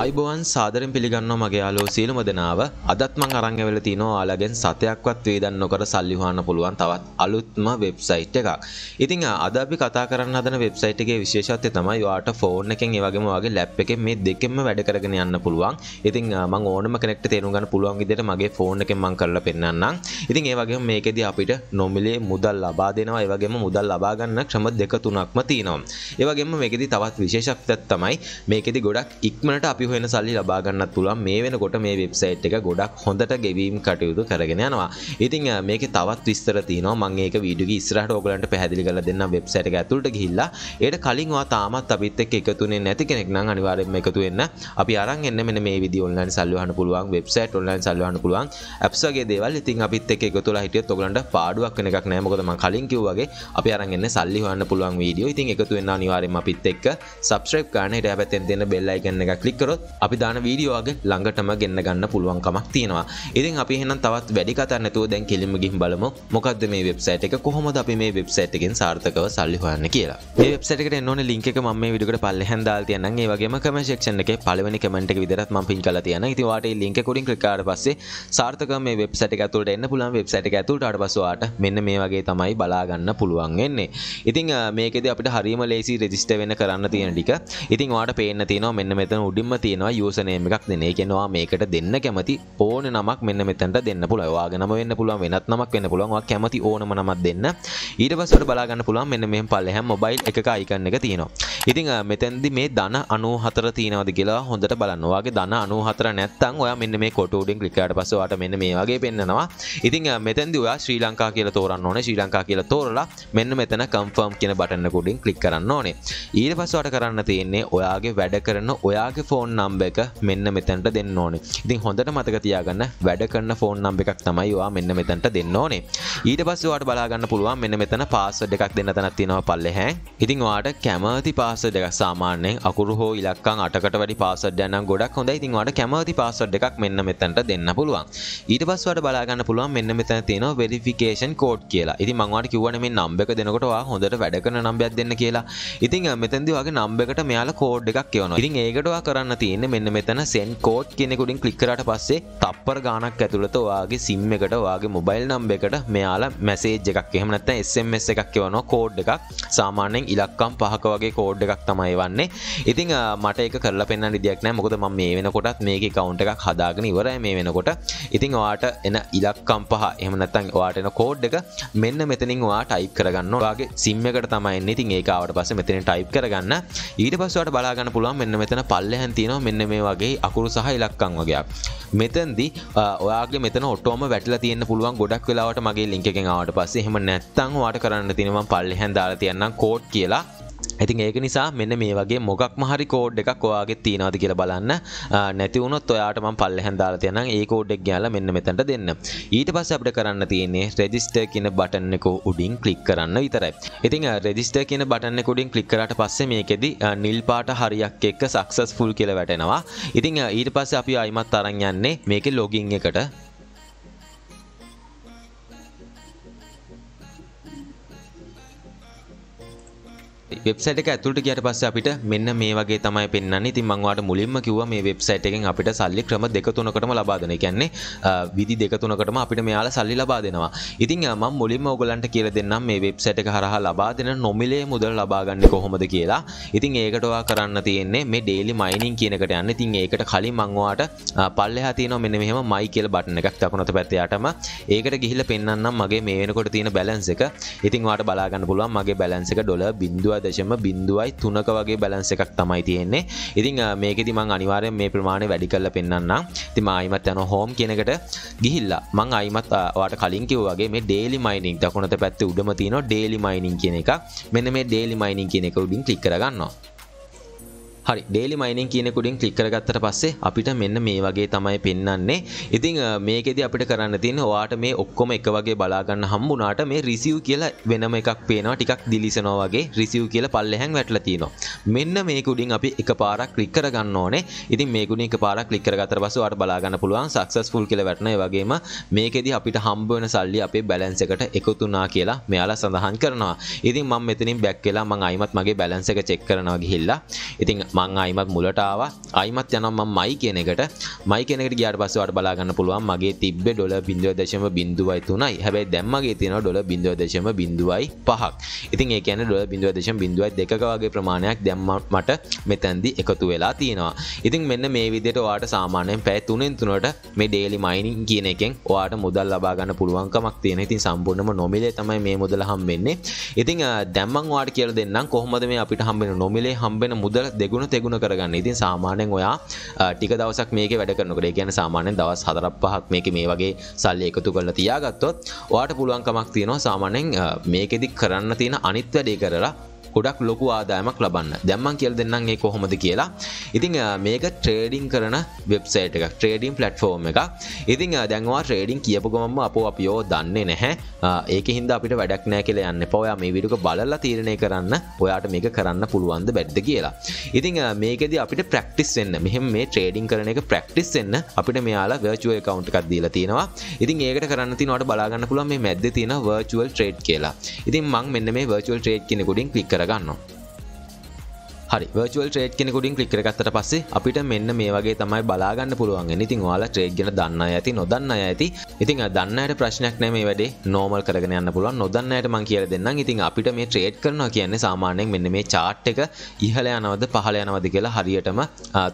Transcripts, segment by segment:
අයිබෝවන් සාදරෙන් පිළිගන්නවා මගේ යාළුවෝ සියලුම දෙනාව අදත් මං අරන් ඇවිල්ලා තිනවා ඔයාලගෙන් සතයක්වත් වේදන් නොකර සල්ලි හොයන්න පුළුවන් තවත් අලුත්ම වෙබ්සයිට් එකක්. ඉතින් අද අපි කතා කරන්න හදන වෙබ්සයිට් එකේ විශේෂත්වය තමයි ඔයාට ෆෝන් එකෙන් ඒ වගේම ඔයාගේ ලැප් එකෙන් මේ දෙකෙන්ම වැඩ කරගෙන යන්න පුළුවන්. ඉතින් මං ඕනම කෙනෙක්ට තේරුම් ගන්න පුළුවන් විදිහට මගේ ෆෝන් එකෙන් මං කරලා පෙන්නන්නම්. ඉතින් ඒ වගේම මේකෙදී අපිට නොමිලේ මුදල් ලබා දෙනවා. ඒ වගේම මුදල් ලබා ගන්න ක්‍රම දෙක තුනක්ම තියෙනවා. ඒ වගේම මේකෙදී තවත් විශේෂත්වයක් තමයි මේකෙදී ගොඩක් ඉක්මනට ඉක්මනට අපි හොෙන සල්ලි ලබාගන්න තුළන් මේ වෙනකොට මේ වෙබ්සයිට් එක ගොඩක් හොඳට ගෙවීම් කටයුතු කරගෙන යනවා ඉතින් මේක තවත් විස්තර තියනවා මංඒක වීඩිය ස්රට ඕගලන්ට පැදිලි කල දෙන්න වෙබ්සට ඇතුට ගහිල්ලා ඒයට කලින්වා තාමත් අපිත් එක් එකතුනේ නැති කෙනෙක්න අනිවාරෙන්ම එකතු වෙන්න අපි අරන් එන්න මෙ මේ විදි ඔන්ලන් සල්ලහන පුළුවන් වෙබ්සයිට ඔන්ලන් සල්ලහන පුළුවන් ඇප්සගේ දේවල් ඉතින් අපිත් එක එකතුලා හිටිය තොගලට පාඩුවක් කෙනෙක් නෑමකොතම කලින් කිව්වගේ අපි අරගන්න සල්ලි හන්න පුළුවන් වීඩියෝ ඉතින් එකතු වෙන්න අනිවාරෙන් අපිත් එක් සබස්්‍රප් කානයට පැත්තෙන් දෙන්න බෙල්ලයි කන්න එකක් කලික්කරොත් අපි දාන වීඩියෝගේ ළඟටම ගෙන්න්න ගන්න පුළුවන්කමක් තියෙනවා ඉතින් අපි හෙනම් තවත් වැඩි කතන්නතුව දැන් කෙලිම ගිහින් බලමු මොකක්ද මේ වෙබ්සයිට් එක කොහොමද අපි මේ වෙබ්සයිට් එකෙන් සාර්ථකව සල්ලි හොයන්න කියලා මේ වෙබ්සයිට් එකට එන්න ඕනේ ලින්ක් එක මම මේ විඩියෝකට පල්ලෙහෙන් දාලා තියනනම් ඒ වගේම කමෙන්ට් සෙක්ෂන් එකේ පළවෙනි කමෙන්ට් එක විතරක් මම පින් කරලා තියනවා ඉතින් ඔයාලට මේ ලින්ක් එක උඩින් ක්ලික් කරාට පස්සේ සාර්ථකව මේ වෙබ්සයිට් එක ඇතුළට එන්න පුළුවන් වෙබ්සයිට් එක ඇතුළට ආවට පස්සේ ඔයාට මෙන්න මේ වගේ තමයි බලාගන්න පුළුවන් වෙන්නේ ඉතින් මේකෙද අපිට හරිම ලේසි රෙජිස්ට වෙන කරන්න තියෙන ටික ඉතින් වාට පේන්න තියෙනවා මෙන්න මෙතන උඩ උඩින්ම තියෙනවා යෝසනයම එකක් දෙන කෙනවා මේකට දෙන්න කැමති ඕන නමක් මෙන්න මෙතැට දෙන්න පුළවා නම වෙන්න පුළුවන් වෙනත් නමක් වෙන්න පුළුවන්වා කැමති ඕනම නමත් දෙන්න ඊට පස්සට බලාගන්න පුළුවන් මෙන්න මෙම පල්ලහැම් මොබයිල් එක අයිකන්න එක තියෙනවා ඉතිං මෙතැන්දි මේ දන අනු හතර තියෙනවද කියලා හොඳට බලන්නවාගේ දන අනු හතර නැත්තන් ඔය මෙන්න මේ කොටඩින් ක්‍රිකට පසවාට මෙන්න මේ වගේ පෙන්න්නවා ඉතින් මෙතැදි ඔයා ශ්‍රී ලංකා කියල තෝරන්න ඕන ශ්‍රී ලංකා කියල තෝරලා මෙන්න මෙතන කම්ෆර්ම් කියෙන බටන්න කොඩින් කලික් කරන්න ඕනේ ඊට පස්වාට කරන්න තියෙන්නේ ඔයාගේ වැඩ කරන්න ඔයාගේ ෆෝන් නම්බ එක මෙන්න මෙතැන්ට දෙන්න ඕනේ ඉතින් හොඳට මතක තියාගන්න වැඩ කරන්න ෆෝන් නම්බ එකක් තමයිවා මෙන්න මෙතැන්ට දෙන්න ඕනේ ඊට පස්සවාට බලාගන්න පුළුවන් මෙන්න මෙතන පාස දෙකක් දෙන්න තැනත් තියෙනව පල්ලෙහැ ඉතින් වාට කැමති පාස දෙක සාමාන්‍යෙන් අකුරු හෝ ඉලක්කං අටකට වැඩි පාසඩ යනම් ගොඩක් හොඳ ඉතින් වාට කැමති පාසඩ් එකක් මෙන්න මෙතැන්ට දෙන්න පුළුවන් ඊට පස්වට බලාගන්න පුළුවන් මෙන්න මෙතැන තියෙන වෙරිෆිකේෂන් කෝඩ් කියලා ඉති මංවාට කිවන මේ නම්බ එක දෙනකොටවා හොඳට වැඩ කරන නම්බයක් දෙන්න කියලා ඉතින් මෙතැදි වගේ නම්බ එකට මෙයාල කෝඩ් එකක් කියවන ඉතින් ඒකටවා කර කරන්න තියෙන මෙන්න මෙතන සෙන් කෝඩ් කෙනෙකුඩින් කලික්කරට පස්සේ තප්පර ගානක් ඇතුළත ඔයාගේ සිම් එකට වගේ මොබයිල් නම්බ එකට මෙයාලා මැසේජ් එකක් එහමනත්ත එස්MS එකක් එවනෝ කෝඩ් එකක් සාමාන්‍යෙන් ඉලක්කම් පහක වගේ කෝඩ් එකක් තමයි වන්නේ ඉතින් මට එක කරලා පෙන්න්න රිදියක් නෑ මොකද ම මේ වෙනකොටත් මේක කවුන්ට එකක් හදාගෙන ඉවර මේ වෙනකොට ඉතිං වාට එන ඉලක්කම් පහ එහමනත්තන් වාටන කෝඩ් එක මෙන්න මෙතනින් වා ටයි් කරගන්න වාගේ සිම්මකට තමයින්න ඉතින් ඒකාවට පස මෙතන ටයි් කරගන්න ඊට පස්සවට බලාගන්න පුළුවන් මෙන්න මෙතන පල්ලහ තැන්තිනෝ මෙන්න මේ වගේ අකුරු සහ ඉලක්කං වගේයක් මෙතන්දි ඔයාගේ මෙත ඔටෝම වැටල තියන්න පුළුවන් ගොඩක් වෙලාවට මගේ ලිංකෙන් ආවට පස්සේ හෙම නැත්තං වාට කරන්න තිනම පල්ලි හැන්දාලා තියන්න කෝට් කියලා ඉතින් ඒක නිසා මෙන්න මේ වගේ මොකක් මහරි කෝඩ් එකක් ඔයාගේ තියනවාද කියලා බලන්න නැති වුණොත් ඔයාට මම පල්ලෙහෙන් දාලා තියනනම් ඒ කෝඩ් එක ගියාලා මෙන්න මෙතනට දෙන්න. ඊට පස්සේ අපිට කරන්න තියෙන්නේ රෙජිස්ටර් කියන බටන් එක උඩින් ක්ලික් කරන්න විතරයි. ඉතින් රෙජිස්ටර් කියන බටන් එක උඩින් ක්ලික් කරාට පස්සේ මේකෙදි නිල් පාට හරියක් එක්ක සක්සස්ෆුල් කියලා වැටෙනවා. ඉතින් ඊට පස්සේ අපි ආයිමත් අරන් යන්නේ මේකේ ලොගින් එකට. වෙබ්සයිට් එක ඇතුළට ගියට පස්සේ අපිට මෙන්න මේ වගේ තමයි පෙන්වන්නේ. ඉතින් මම ඔයාලට මුලින්ම කිව්වා මේ වෙබ්සයිට් එකෙන් අපිට සල්ලි ක්‍රම දෙක තුනකටම ලබා දෙනවා. ඒ කියන්නේ විදි දෙක තුනකටම අපිට මෙයාලා සල්ලි ලබා දෙනවා. ඉතින් මම මුලින්ම ඔයගලන්ට කියලා දෙන්නම් මේ වෙබ්සයිට් එක හරහා ලබා දෙන නොමිලේ මුදල් ලබා ගන්න කොහොමද කියලා. ඉතින් ඒකට ඔයා කරන්න තියෙන්නේ මේ daily mining කියන එකට යන්න. ඉතින් ඒකට කලින් මම ඔයාට පල්ලෙහා තියෙනවා මෙන්න මෙහෙම my කියලා බටන් එකක් දකුණත පැත්තේ යටම. ඒකට ගිහිල්ලා පෙන්වන්නම් මගේ මේ වෙනකොට තියෙන බැලන්ස් එක. ඉතින් ඔයාට බලා ගන්න පුළුවන් මගේ බැලන්ස් එක ඩොලර් 0 බින්දුව දශම බින්දුවයි තුනක වගේ බැලන්ස එකක් තමයි තියෙන්නේ ඉතිං මේකෙති මං අනිවාරය මේ ප්‍රමාණය වැඩි කල්ල පෙන්න්න ති මයිමත් යන හෝම් කියනකට ගිහිල්ලා මං අයිමත් වාට කලින් කිව්වගේ මේ ඩේලි මයිනිින් දකුණට පැත්ත උඩම තියන ඩේලි මයිනිින් කියන එක මෙන මේ ඩේලි මයිනිින් කියන එක උඩින් ලික් කරගන්නවා හරි ඩේලි මයිනින් කියනෙකුඩින් කලික්කරගත්තට පස්සේ අපිට මෙන්න මේ වගේ තමයි පෙන්න්නන්නේ ඉතිං මේකෙද අපිට කරන්න තින් වාට මේ ඔක්කොම එක වගේ බලාගන්න හම්බුනාට මේ රිසිව් කියලා වෙනම එකක් පේනවා ටිකක් දිලිසනවා වගේ රිසිව් කියල පල්ලෙහැන් වැටල තියෙනවා මෙන්න මේකුඩින් අපි එක පාරක් ක්ලික්කර ගන්න ඕනේ ඉතින් මේකුණ එක පාරක් ලික්කරගතර පසුවට බලාගන්න පුළුවන් සක්සස්ෆුල් කියල වැටන වගේම මේකෙදි අපිට හම්බවන සල්ලි අපේ බැලන්ස එකට එකතුනා කියලා මෙයාලා සඳහන් කරනවා ඉතින් මම මෙතනින් බැක් කියලා මං අයිමත් මගේ බැලන්ස එක චෙක් කරනවා ගිහිල්ලා ඉතින් මං අයිමත් මුලටාව අයිමත් යනම් මයි කෙනෙකට මයි කෙනෙට ගියාට පස්සවට බලාගන්න පුළුවන් මගේ තිබ්බ ඩොල බින්දුව දශම බින්දුවයි තුනයි හැබැයි දැම්මගේ තියෙන ඩොල බින්දුව දශම බින්දුවයි පහක් ඉතින් ඒ කියන ඩොල බින්දුව දශම බින්දුවයි දෙකවගේ ප්‍රමාණයක් දැම්ම මට මෙතැන්දි එකතු වෙලා තියෙනවා ඉතින් මෙන්න මේ විදියට වාට සාමානයෙන් පැ තුනෙන් තුනට මේ ඩේලි මයිනින් කියන එකෙන් වාට මුදල් ලබාගන්න පුළුවන්කමක් තියෙන ඉතින් සම්පූර්ණම නොමිලේ තමයි මේ මුදල හම්බෙන්නේ ඉතින් දැම්මන් වාට කියල දෙන්නම් කොහොමද මේ අපිට හම්බෙන නොමිලේ හම්බෙන මුදල් දෙගුණ අනු තෙගුණ කරගන්න ඉතින් සාමානයෙන් ඔයා ටික දවසක් මේක වැඩ කරනකට කියන සාමානයෙන් දවස් හතරක් පහක් මේක මේ වගේ සල්ලි එකතු කරල තියාගත්තොත් වාට පුළුවන්කමක් තියෙනවා සාමානෙන් මේකෙදි කරන්න තියෙන අනිත් වැඩේ කරලා ගොඩක් ලොකු ආදායමක් ලබන්න දැම්මන් කියල් දෙන්නන්නේ කොහොමද කියලා ඉතිං මේක ට්‍රේඩිං කරන වෙබ්සයිට් එකක් ට්‍රේඩිම් පලට්ෆෝර්ම එක ඉතිං දැන්වා ට්‍රේඩිං කියපුගොම අප අපියෝ දන්නේ නැහැ ඒක හින්ද අපිට වැඩක් නෑ කියල යන්න පොයා මේ විඩුක බලල්ලා තීරණය කරන්න ඔයාට මේක කරන්න පුළුවන්ද බැද්ද කියලා ඉතිං මේකද අපිට ප්‍රක්ටිස් වෙන්න මෙහම මේ ට්‍රේඩිං කරන එක ප්‍රක්ටිස් එන්න අපිට මෙයාලා වර්චුව කවන්් එකක්දීලා තියෙනවා ඉතින් ඒකට කරන්න තිනට බලාගන්න පුළන් මේ මැද තියෙන වර්චුවල් ට්‍රේඩ් කියලා ඉතින් මං මෙන්න මේ වර්චුවල් ට්‍රේඩ් කෙනෙකුඩින් ලික් කර vegano හරි වර්ල් ට්‍රේඩ් කෙනෙකුඩින් කලික් කරගත්තට පස්සේ අපිට මෙන්න මේ වගේ තමයි බලාගන්න පුළුවන් ඉතින් ඔයාලා ට්‍රේඩ් ගැන දන්න ඇති නොදන්න ඇති ඉතින් දන්නයට ප්‍රශ්නයක් නෑ මේ වැඩේ නෝමල් කරගෙන යන්න පුළුවන් නොදන්නයට මං කියල දෙන්න ඉතින් අපිට මේ ට්‍රේඩ් කරනවා කියන්නේ සාමාන්‍යයෙන් මෙන්න මේ චාට් එක ඉහල යනවද පහල යනවද කියලා හරියටම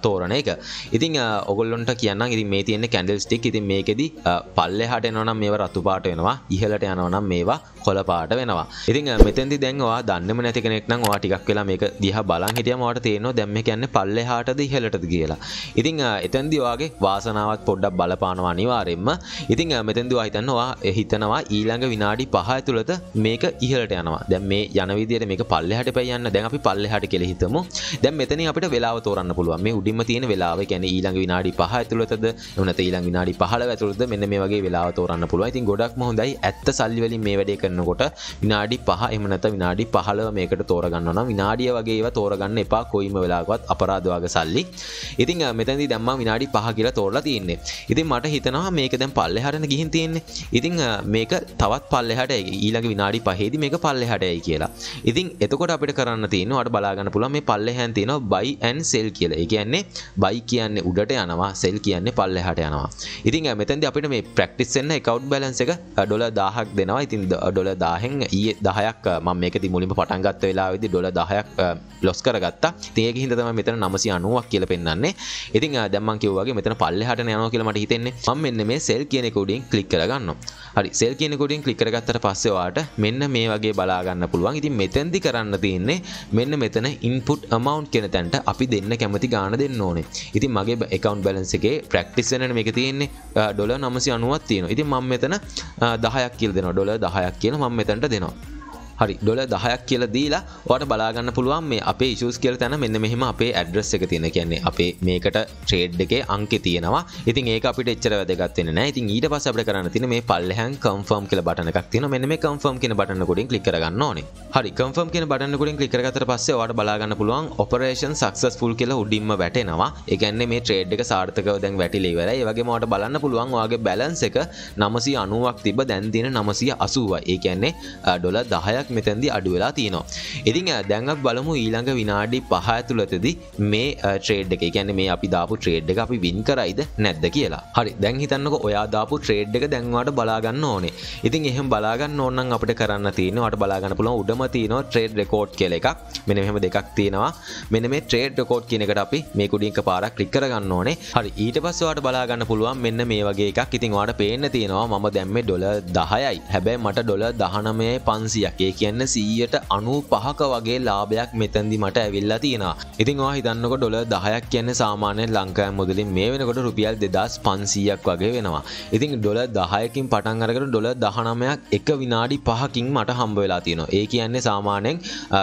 තෝරණ එක ඉතින් ඔගොල්ලොන්ට කියන්න ඉති මේ තියන්න කැඩල් ස්ටික් ඉතින් මේකෙදී පල්ලෙ හට එනවනම් මේ රතුපාට වෙනවා ඉහලට යනවනම් මේවා කොලපාට වෙනවා ඉතින් මෙතැදි දැන්වා දන්නම නැතිකෙනෙක්නම් වා ටික් වෙලා මේක දිහ බලන් හිටිය මට තියෙනවා දැම්ම කියන්න පල්ලෙ හාටද ඉහලටද කියලා ඉතිං එතැන්දි වගේ වාසනාවත් පොඩ්ඩක් බලපානවා අනිවාරෙන්ම ඉතිං මෙතැන්දි හිතන්නවා හිතනවා ඊළඟ විනාඩි පහය තුළත මේක ඉහලට යනවා දැම් මේ යනවිදියට මේක පල්ලෙහට පැයන්න දැන් අපි පල්ලෙහට කෙළ හිතමු දැම් මෙතන අපට වෙලාව තෝරන්න පුළුවන් මේ උඩිම තියෙන වෙලාව ැන ඊළඟ විනාඩි පහ තුළතද එනත ඊළඟ විනාඩි පහල ඇතුළද මෙන්න මේ වගේ වෙලාව තෝරන්න පුළුව ඉතින් ගොඩක් හොඳයි ඇත්ත සල්ලිවලින් මේ වැඩේ කරනකොට විනාඩි පහ එමනත විනාඩි පහලව මේකට තෝරගන්නන විනාඩිය වගේ තෝරගන්න කරන්න එපා කොයිම වෙලාගත් අපරාධවාග සල්ලි ඉතින් මෙතැදි දම්ම විනාඩි පහ කියලා තෝරලා තියන්නේ ඉතින් මට හිතනවා මේක දැම් පල්ලෙ හරන ගිහින් තියෙන්නේ ඉතිං මේක තවත් පල්ලෙහට ඊළඟ විනාඩි පහේදි මේක පල්ලෙහටයි කියලා ඉතින් එතකොට අපිට කරන්න තියෙන අට බලාගන්න පුළ මේ පල්ලෙහැන් තියෙන බයිඇන් සෙල් කියලා කියන්නේ බයි කියන්නේ උඩට යනවා සෙල් කියන්නේ පල්ලෙහට යනවා ඉතින් මෙතැදි අපිට මේ ප්‍රක්ටිස්සෙන්න්න එකවන්් බලන්ස එක ඩොල දාහක් දෙනවා ඉතින් ඩොල දාහෙන් ඒ දහයක් මම මේක ති මුලිම පටන්ගත්ත වෙලා විදි ඩොල දහයක් ලොස් කර කරගත්තා තියක හිද තම මෙතන නමසි අනුවක් කියල පෙන්න්නේ ඉතින් දැමන් කිවගේ මෙතන පල්ල හට යන කියලමට හිතෙන්නේ ම මෙන්න මේ සෙල් කියන කොඩින් කලික් කරගන්න හරි සෙල් කියන කොඩින් කලිකරගත්තට පස්සවාට මෙන්න මේ වගේ බලාගන්න පුළුවන් ඉතින් මෙතැන්දි කරන්න තියන්නේ මෙන්න මෙතන ඉන්පුට් අමවන්් කෙන තැන්ට අපි දෙන්න කැමති ගාන දෙන්න ඕනේ ඉති මගේ එකකවන් බලන්සගේ ප්‍රක්ටිස්සන මේක තියෙන්නේ ඩොල නමසි අනුවත් තියෙන ඉති මං මෙතන දහයක් කියල් දෙෙන ඩොල දහයක් කියන මං මෙතැන්ට දෙනවා හරි ඩොල දහයක් කියල දීලා වට බලාගන්න පුළුවන් මේ අපේ ශස් කියල තැන මෙන්න මෙහෙම අපේ ඇඩ්‍රස් එක තියෙන කියන්නේ අපේ මේකට ට්‍රේඩ් එකේ අංකෙ තියෙනවා ඉතින් ඒක අපිට එච්චර වැදගත්වෙන නෑ ඉතින් ඊට පස අපට කරන්න තින මේ පල්ලහැන් කම්ෆර්ම් කියල බටනක් තින මෙන්න මේ කම්ෆර්ම් කියන බටන කොඩින් කලික් කරගන්න ඕනේ හරි කම්ෆර්ම් කියන බටන කොඩින් කලික් කරගතර පස්සේ වට බලාගන්න පුළුවන් ඔපරේෂන් සක්සස් ෆුල් කියලා උඩින්ම වැටෙනවා එකන්නේ මේ ට්‍රේඩ් එක සාර්ථකව දැන් වැටිලිවර ඒවගේ මට බලන්න පුළුවන් වාගේ බැලන්ස එක නමසි අනුවක් තිබ දැන්දින නමසය අසුව ඒ කියන්නේ ඩොල දහයක් මෙතැදි අඩුවෙලා තියෙනවා. ඉතිං දැන්ක් බලමු ඊළඟ විනාඩි පහ ඇතුළතද මේ ට්‍රේඩ් එක ගැන මේ අපි දාපු ට්‍රේඩ් එක අපි වින් කරයිද නැද්ද කියලා හරි දැන් හිතන්නක ඔයා දාපු ට්‍රේඩ් එක දැන්වාට බලාගන්න ඕනේ ඉතින් එහෙම බලාගන්න ඕන්නන් අපට කරන්න තියනවාට බලාගන්න පුළො උඩම තියනවා ට්‍රේඩ් රෙකෝඩ් කෙල එක මෙන මෙහම දෙකක් තියෙනවා මෙන මේ ට්‍රේඩ් රෙකෝඩ් කියනකට අපි මේ කුඩින්ක පාරක් ක්ලික් කරගන්න ඕනේ හරි ඊට පස්සවාට බලාගන්න පුළුවන් මෙන්න මේ වගේ එකක් ඉතින් වාට පේන්න තියෙනවා මම දැම්මේ ඩොල දහයයි හැබැයි මට ඩොල දහනමය පන්සියකේ කියන්න සීයට අනු පහක වගේ ලාභයක් මෙතැදි මට ඇවිල්ලා තියෙන ඉතින් වා හිතන්නක ඩොල දහයක් කියන්න සාමානය ලංකාය මුදලින් මේ වෙනකොට රුපියල් දෙදස් පන්සීයක් වගේ වෙනවා ඉතින් ඩොල දහයකින් පටන් අරකට ඩොල දහනමයක් එක විනාඩි පහකින් මට හම්බ වෙලා තියෙනවා ඒ කියන්නේ සාමානෙන්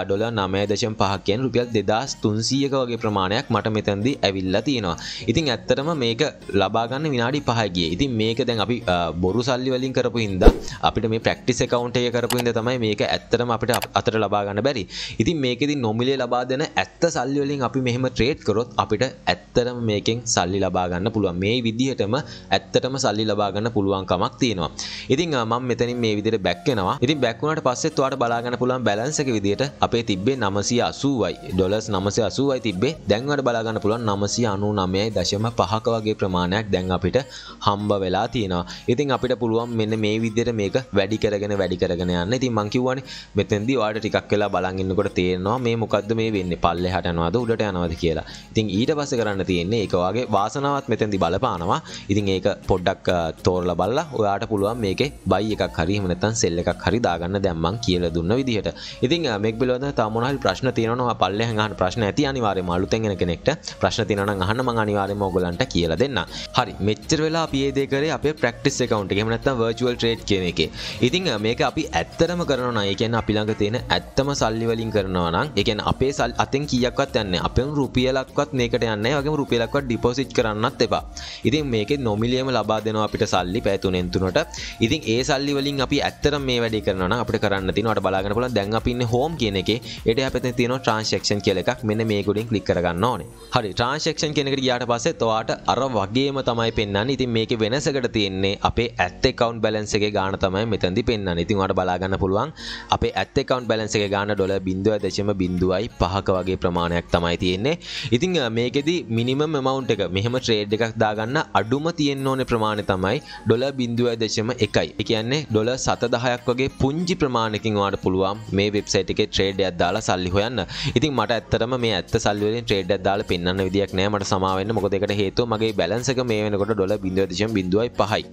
ඩොල නමය දශම් පහක්කයෙන් රුපියල් දෙදස් තුන්සියක වගේ ප්‍රමාණයක් මට මෙතැදි ඇවිල්ලා තියෙනවා ඉතින් ඇත්තටම මේක ලබාගන්න විනාඩි පහගේ ඉතින් මේක දැන් අපි බොරු සල්ලි වලින් කරපු හින්ද අපිට මේ ප්‍රක්ටිස් එකකවන්ට එක කරපු හිද තමයි මේක ඇ ඇත්තරම අපිට අතර ලබාගන්න බැරි ඉතින් මේකෙදි නොමිලේ ලබා දෙන ඇත්ත සල්ලිවලින් අපි මෙහෙම ට්‍රේට් කරොත් අපිට ඇත්තරම මේකෙන් සල්ලි ලබාගන්න පුළුවන් මේ විදිහටම ඇත්තටම සල්ලි ලබාගන්න පුළුවන්කමක් තියෙනවා ඉතින් මම මෙතනින් මේ විදිහට බැක්කෙනවා ඉතින් බැක්වුණාට පස්සෙත් ඔයාලට බලාගන්න පුළුවන් බැලන්ස් එක විදිහට අපේ තිබ්බේ 980යි ඩොලර්ස් 980යි තිබ්බේ දැන් ඔයාලට බලාගන්න පුළුවන් 999.5ක වගේ ප්‍රමාණයක් දැන් අපිට හම්බ වෙලා තියෙනවා ඉතින් අපිට පුළුවන් මෙන්න මේ විදිහට මේක වැඩි කරගෙන වැඩි කරගෙන යන්න ඉතින් මං කිව්වනේ මෙතැදි වාට ටිකක් වෙලා බලගන්නකොට තියෙනවා මේ මොකක්ද මේ වෙන්න පල්ල හට යනවාද උඩට යනවද කියලා ඉතින් ඊට පස කරන්න තියෙන්නේ එකවාගේ වාසනාවත් මෙතැදි බලපානවා ඉතින් ඒක පොඩ්ඩක් තෝරල බල්ලා ඔයාට පුළුවන් මේක බයි එකක් හරි මනතන් සෙල්ල එකක් හරි දාගන්න දැම්මන් කියල දුන්න විදිහට ඉතින් මෙක් බිලෝද තමොනල් ප්‍රශ්න තියනවා පල්ල හහන් ප්‍රශ්න ඇති අනිවාරය මලුතගෙන කෙනෙක්ට ප්‍රශ්න තියන අහන්න මං අනිවාරම ඔගලන්ට කියල දෙන්න හරි මෙච්චර වෙලා පියදේකර අප ප්‍රක්ටිස් එකකවන්ට එමනත්ත වර්ල් ට්‍රේඩ් කියන එක ඉතිං මේක අපි ඇත්තරම කරනයි එකන් අපිළඟ තියෙන ඇත්තම සල්ලිවලින් කරනවනම් එකන් අපේ සල් අතෙන් කියක්වත් යන්න අපම රුපියලක්වත් මේකට යන්න වගේ රුපියලක්වත් ඩිපොසිට් කරන්නත් එපා ඉතින් මේක නොමිලියම ලබා දෙනවා අපිට සල්ලි පැතුන එතුනට ඉතින් ඒ සල්ලිවලින් අපි ඇත්තර මේ වැඩි කරන අපට කරන්න තිනට බලාගෙන පුල දැන් අපින්න හෝම් කියන එක එට අපත තින ට්‍රන්ශක්ෂන් කියල එකක් මෙන්න මේ ගොඩින් කලික් කරගන්න ඕනේ හරි ට්‍රන්ශක්ෂන් කෙනෙට ගියාට පස්සේ තවාට අර වගේම තමයි පෙන්න්න ඉතින් මේක වෙනසකට තියෙන්නේ අපේ ඇත්ත කවන්් බැලන්සගේ ගාන තමයි මෙතැදි පෙන්න්න ඉතින් වට බලාගන්න පුළුවන් අප ඇත්තකවන් බැලන්ස එක ගන්න ඩොල බිඳුව දශම බිඳුවයි පහක වගේ ප්‍රමාණයක් තමයි තියෙන්නේ ඉතිං මේකෙද මිනිම මවන්් එක මෙහම ට්‍රේඩ් එකක් දාගන්න අඩුම තියෙන් ඕන ප්‍රමාණය තමයි ඩොල බිඳුව දශම එකයි එකන්නේ ඩොල සත දහයක් වගේ පුංචි ප්‍රමාණකින් වාට පුළුවන් මේ වෙබ්සයිට එක ට්‍රේඩ් අදදාලා සල්ලි හොයන්න ඉතින් මට ඇත්තරම මේ ඇත්ත සල්ලුවෙන් ට්‍රේඩ් අදාල පෙන්න්න විදික් නෑ මට සමාවෙන්න මොකදකට හේතු මගේ බැලන්සක මේ වෙනකොට ඩොල බිඳදශම බිඳුවයි පහයි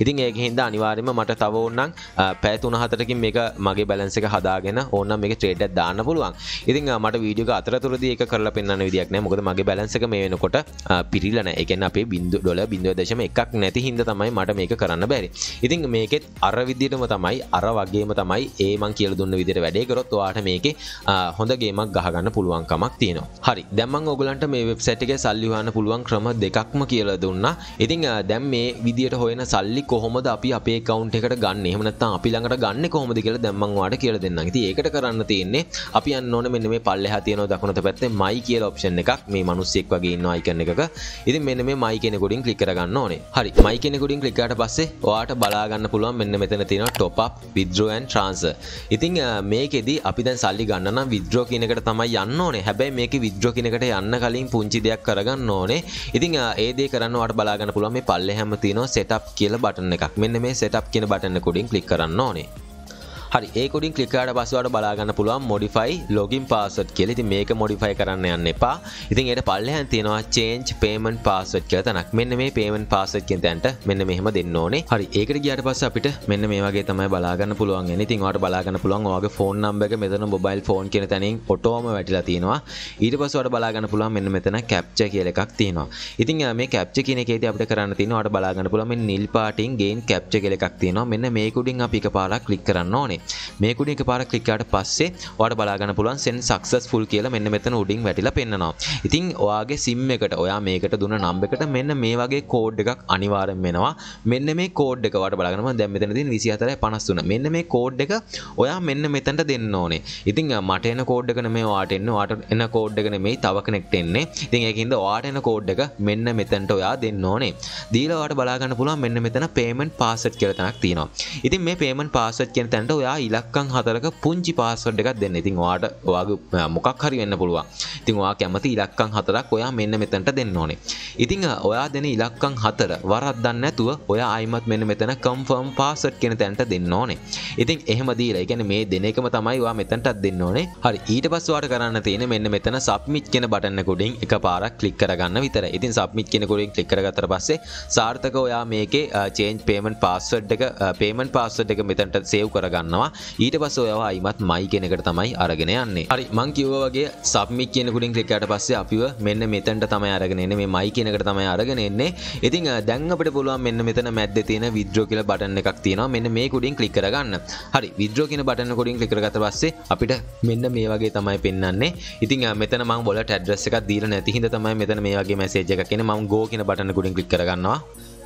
ඉතින් ඒක හිද අනිවාරම මට තව ඔන්නම් පැතුන හතරකින් මේක මගේ බැලන්ස එක හදාගෙන ඕන්න මේ ට්‍රේඩ දාන්න පුළුවන් ඉතින් මට වීඩියක අතරතුරද ඒක කරලා පෙන්න්න විදික්න මොකද මගේ බැලන්සක මේ වෙනකොට පිරිලන එකන අපේ බින්දු ඩොල බින්දුව දශම එකක් නැති හිද තමයි මට මේක කරන්න බැරි ඉතින් මේකෙත් අර විදිටම තමයි අර වගේම තමයි ඒමං කියල දුන්න විදිර වැඩේකරොත් වාට මේක හොඳගේමක් ගහගන්න පුළුවන්කමක් තියෙනවා හරි දැම්මන් ඔගලන්ට මේ වෙබ්සට් එක සල්ලිහන්න පුළුවන් ක්‍රම දෙකක්ම කියල දුන්න ඉතිං දැම් මේ විදියට හොයන සල්ලි කොහොමද අපි අපේ කවන්් එකට ගන්න එහමනත්තා අපි ළඟට ගන්න කොහොමද කියල දැම්මන්වාට කියල දෙන්න ති ඒකට කරන්න තියන්නේ අපි අන්නඕන මෙන්න මේ පල්ල හතියන දකුණට පැත්තේ මයි කියල ඔප්ෂන් එකක් මේ මනුස්සෙක් වගේ ඉන්න අයිකන එක ඉති මෙන්න මේ මයි කෙනෙකුඩින් කලිකරගන්න ඕනේ හරි මයි කෙනෙකුඩින් කලිකට පස්සේ වාට බලාගන්න පුළුවන් මෙන්න මෙතන තියෙන ටොප් විද්‍රෝයන් ට්‍රන්ස ඉතිං මේකෙද අපි දැන් සල්ලි ගන්න විද්‍රෝ කියනකට තමයි යන්න ඕනේ හැබැයි මේක විද්‍රෝ කියනකට යන්න කලින් පුංචි දෙයක් කරගන්න ඕනේ ඉතිං ඒදේ කරන්නවාට බලාගන්න පුළුවන් මේ පල්ල හැම තියන සෙටප් කියල බට බටන එකක් මෙන්න මේ සටප් කියෙන බටන්න කොඩින් කලික් කරන්න ඕනේ හරි ඒකුඩින් කලිකාට පස්සවට බලාගන්න පුළුවන් මොඩිෆයි ලොගින් පාසට් කෙලෙති මේක මොඩිෆයි කරන්න යන්න එපා ඉතින් එයට පල්ලහන් තියෙනවා චේන්ච් පේමන් පාසට් කියල තනක් මෙන්න මේ පේමන් පාසට්කින් තැන්ට මෙන්න මෙහම දෙන්න ඕනේ හරි ඒකට ගියට පස්ස අපිට මෙන්න මේ වගේ තමයි බලාගන්න පුළුවන් ඉතින් වාට බලාගන්න පුළුවන් වාගේ ෆෝන් නම්බක මෙතන මොබයිල් ෆෝන් කියෙන තැනින් ඔටෝම වැටිලා තියෙනවා ඊට පස්සවට බලාගන්න පුළුවන් මෙන්න මෙතන කැප්ච කියල එකක් තියෙනවා ඉතින් මේ කැප්ච කියනෙකේද අපට කරන්න තිනවාට බලාගන්න පුළුවන් නිල් පාටින් ගේන් කැප්ච කෙලෙක් තියෙනවා මෙන්න මේකුඩින් අපි පාලා කලික් කරන්න ඕනේ යන්නේ මේකුණ එක පාර කලිකාට පස්සේ වට බලාගන්න පුළුවන් සෙන් සක්සස් ෆුල් කියලා මෙන්න මෙතන උඩින් වැටිලා පෙන්න්නනවා ඉතින් ඔයාගේ සිම් එකට ඔයා මේකට දුන්න නම්බකට මෙන්න මේ වගේ කෝඩ් එකක් අනිවාරෙන් වෙනවා මෙන්න මේ කෝඩ් එක වට බලාගෙනම දැම් මෙතනදී විසිහතර පනස්තුන මෙන්න මේ කෝඩ් එක ඔයා මෙන්න මෙතැන්ට දෙන්න ඕනේ ඉතින් මට එන කෝඩ් එකන මේ වාටෙන්න්න වාට එන කෝඩ් එකන මේ තව කනෙක්ටෙන්නේ ඉතින් එකන්ද වාට එන කෝඩ් එක මෙන්න මෙතැන්ට ඔයා දෙන්න ඕනේ දීලවාට බලාගන්න පුළුවන් මෙන්න මෙතන පේමෙන්ට් පාසට් කියල තැනක් තියෙනවා ඉතින් මේ පේමෙන්ට් පාසට් කියන තැන්ට ඔයා ඔයා ඉලක්කං හතරක පුංචි පාස්වඩ් එකක් දෙන්න ඉතින් වාට ඔයාගේ මොකක් හරි වෙන්න පුළුවන් ඉතින් ඔයා කැමති ඉලක්කං හතරක් ඔයා මෙන්න මෙතැනට දෙන්න ඕනේ ඉතිං ඔයා දෙන ඉලක්කං හතර වරත් දන්න ඇතුව ඔය අයිමත් මෙන්න මෙතන කම්ෆර්ම් පාසට් කෙන තැන්ට දෙන්න ඕනේ ඉතින් එහෙම දීලා ගැන මේ දෙනෙකම තමයිවා මෙතැන්ටත් දෙන්න ඕනේ හරි ඊට පස්වාට කරන්න තියෙන මෙන්න මෙතන සබ්මිට් කෙන බටන්නකුඩින් එක පාරක් කලික් කරගන්න විතර ඉතින් සබ්මිට් කෙනකුඩින් කලික්කරගතර පස්සේ සාර්ථක ඔයා මේකේ චේන්් පේමන් පාස්වඩ් එක පේමන් පාස්සට් එක මෙතැන්ට සේව් කරගන්න ගන්නවා ඊට පස්ස ඔයවා ඉමත් මයි කෙනෙකට තමයි අරගෙන යන්නේ හරි මං කිව්වගේ සබ්මික් කියෙනෙකුටින් ක්‍රිකට පස්සේ අපිව මෙන්න මෙතැන්ට තමයි අරගෙනන මේ මයි කෙනකට තමයි අරගෙන එන්නේ ඉතින් දැන් අපට පුළුවන් මෙන්න මෙතන මැද්ද තියෙන විද්‍රෝ කියල බටන්න එකක් තියෙනවා මෙන්න මේ කුඩින් කලික් කරගන්න හරි විද්‍රෝ කියන බටන කොඩින් කලිකරගත පස්සේ අපිට මෙන්න මේ වගේ තමයි පෙන්න්නේ ඉතින් මෙතන ම ොල ටඩ්‍රෙස් එකක් දීර නැතිහිද තමයි මෙතන මේ වගේ මැසේජ එකන ම ගෝකන බටන ගුඩින් කලික් කරගන්නවා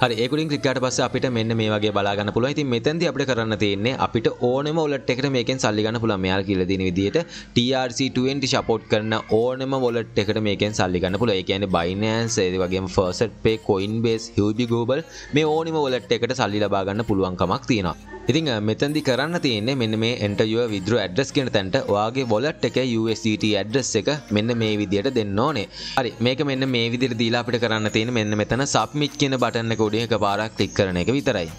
හරි ඒකුලින් ක්‍රික්කාට පස්ස අපිට මෙන්න මේ වගේ බලාගන්න පුළුවන්. ඉතින් මෙතෙන්දී අපිට කරන්න තියෙන්නේ අපිට ඕනෙම වොලට් එකට මේකෙන් සල්ලි ගන්න පුළුවන්. මෙයාලා කියලා දෙන විදිහට TRC20 support කරන ඕනෙම වොලට් එකට මේකෙන් සල්ලි ගන්න පුළුවන්. ඒ කියන්නේ Binance, ඒ වගේම First Pay, Coinbase, Huobi Global මේ ඕනෙම වොලට් එකට සල්ලි ලබා ගන්න පුළුවන්කමක් තියෙනවා. ඉතිං මෙතැදි කරන්න තියන්නේ මෙන්න මේ එන්ටයුව විදුර ඇඩ්ඩස් කෙන තැන්ට වාගේ බොලට් එක USDT ඇඩ්ඩස් එක මෙන්න මේ විදියට දෙන්න ඕනේ හරි මේක මෙන්න මේ විදිර දීලාපිට කරන්න තියෙන මෙන්න මෙතන සබ්මිට් කියන බටන්න කොඩිය එක පාරක් ලික් කරන එක විතරයි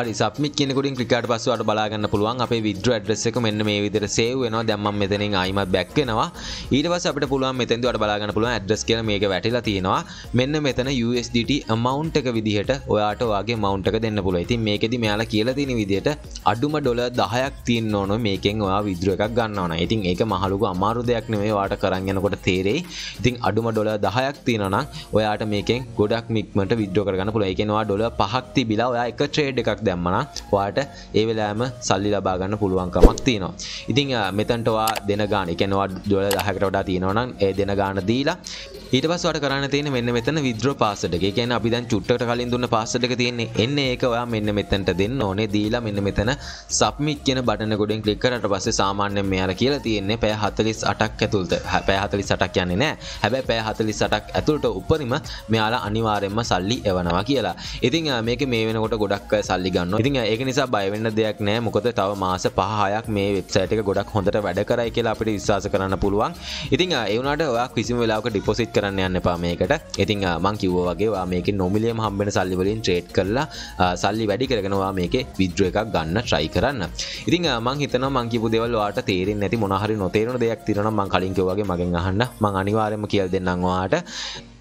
හරි සබ්මිට් කෙනෙකුටින් ක්‍රිකට් පස්සුවට බලාගන්න පුළුවන් අපේ විද්‍ර ඇඩ්‍රෙස් එක මෙන්න මේ විදිහට සේව් වෙනවා දැන් මම මෙතනින් ආයිමත් බෑක් වෙනවා ඊට පස්සේ අපිට පුළුවන් මෙතෙන්ද ඔයාලා බලාගන්න පුළුවන් ඇඩ්‍රස් කියලා මේක වැටිලා තියෙනවා මෙන්න මෙතන USDT amount එක විදිහට ඔයාට ඔයාගේ amount එක දෙන්න පුළුවන්. ඉතින් මේකෙදි මෙයාලා කියලා තියෙන විදිහට අඩුම ඩොලර් 10ක් තියෙන්න ඕන මේකෙන් ඔයා විද්‍ර එකක් ගන්න ඕන. ඉතින් ඒක මහලුකු අමාරු දෙයක් නෙවෙයි ඔයාට කරන් යනකොට තේරෙයි. ඉතින් අඩුම ඩොලර් 10ක් තියෙනවා නම් ඔයාට මේකෙන් ගොඩක් මික්මට විද්‍ර කරගන්න පුළුවන්. ඒ කියන්නේ ඔයා ඩොලර් 5ක් තිබිලා ඔයා එක ට්‍රේඩ් එකක් දැම්මන වාට ඒ වෙලාම සල්ලි ලබාගන්න පුළුවන්කමක් තියෙනවා ඉතිං මෙතන්ටවා දෙන ගාන එකනවා දොල දහකට වඩා තියෙනවනම් ඒ දෙන ගාන දීලා ඊට පස්වට කරන්න තියෙන මෙන්න මෙතන විද්‍රෝ පාසට එක කියන අපි දැන් චුට්ටට කලින් දුන්න පාසට එක තියෙන්නේ එන්න ඒක ඔයා මෙන්න මෙතැන්ට දෙන්න ඕනේ දීලා මෙන්න මෙතන සබ්මිට් කියන බටන ගොඩෙන් ක්ලික් කරට පස්සේ සාමාන්‍යයෙන් මෙයාලා කියලා තියෙන්නේ පැය 48ක් ඇතුළත පැය 48ක් යන්නේ නැහැ හැබැයි පැය 48ක් ඇතුළත උපරිම මෙයාලා අනිවාර්යයෙන්ම සල්ලි එවනවා කියලා. ඉතින් මේක මේ වෙනකොට ගොඩක් සල්ලි ගන්නවා. ඉතින් ඒක නිසා බය වෙන්න දෙයක් නැහැ. මොකද තව මාස 5-6ක් මේ වෙබ්සයිට් එක ගොඩක් හොඳට වැඩ කරයි කියලා අපිට විශ්වාස කරන්න පුළුවන්. ඉතින් ඒ වුණාට ඔයා කිසිම වෙලාවක ඩිපොසිට් කරන්න යන්න පා මේකට ඉතින් මං කිව්ව වගේවා මේක නොමිලියම් හම්බෙන සල්ලිවලින් ට්‍රේට් කරලා සල්ලි වැඩි කරගෙනවා මේක විද්‍ර එකක් ගන්න ට්‍රයි කරන්න ඉතින් මං හිතන මංකිපු දෙවල්වාට තේරෙන් ඇති මොනහරි නොතේරන දෙයක් තිරන මං කලින්කවගේ මගෙන් අහන්න මං අනිවාරම කියල් දෙන්නවාට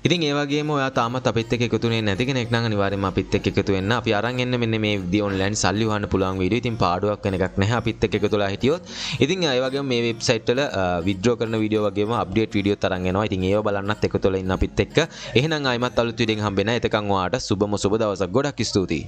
ඉතින් ඒ වගේම ඔයා තාමත් අපිත් එක්ක එකතුනේ නැති කෙනෙක් නම් අනිවාර්යයෙන්ම අපිත් එක්ක එකතු වෙන්න. අපි අරන් එන්න මෙන්න මේ විදිය ඔන්ලයින් සල්ලි හොයන්න පුළුවන් වීඩියෝ. ඉතින් පාඩුවක් වෙන එකක් නැහැ අපිත් එක්ක එකතුලා හිටියොත්. ඉතින් ඒ වගේම මේ වෙබ්සයිට් වල විඩ්‍රෝ කරන වීඩියෝ වගේම අප්ඩේට් වීඩියෝ තරම් එනවා. ඉතින් ඒව බලන්නත් එකතුලා ඉන්න අපිත් එක්ක. එහෙනම් ආයිමත් අලුත් වීඩියෝ හම්බෙන්න. එතකන් ඔයාට සුබම සුබ දවසක් ගොඩක් ස්තුතියි.